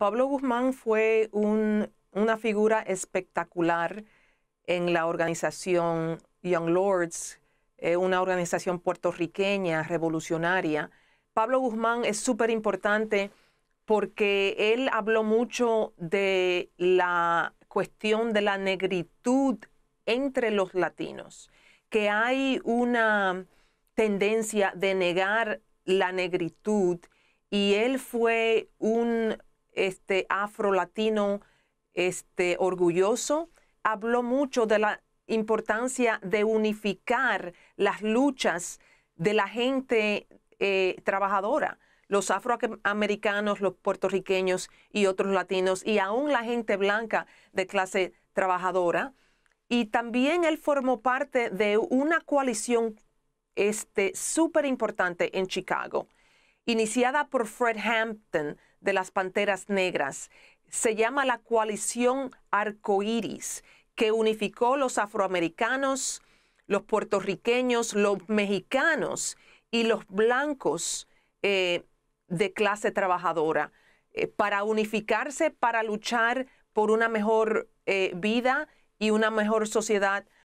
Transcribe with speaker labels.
Speaker 1: Pablo Guzmán fue una figura espectacular en la organización Young Lords, eh, una organización puertorriqueña revolucionaria. Pablo Guzmán es súper importante porque él habló mucho de la cuestión de la negritud entre los latinos, que hay una tendencia de negar la negritud y él fue un este, afro-latino este, orgulloso, habló mucho de la importancia de unificar las luchas de la gente eh, trabajadora, los afroamericanos, los puertorriqueños y otros latinos, y aún la gente blanca de clase trabajadora. Y también él formó parte de una coalición súper este, importante en Chicago, iniciada por Fred Hampton de las Panteras Negras, se llama la Coalición Arcoíris, que unificó los afroamericanos, los puertorriqueños, los mexicanos y los blancos eh, de clase trabajadora eh, para unificarse, para luchar por una mejor eh, vida y una mejor sociedad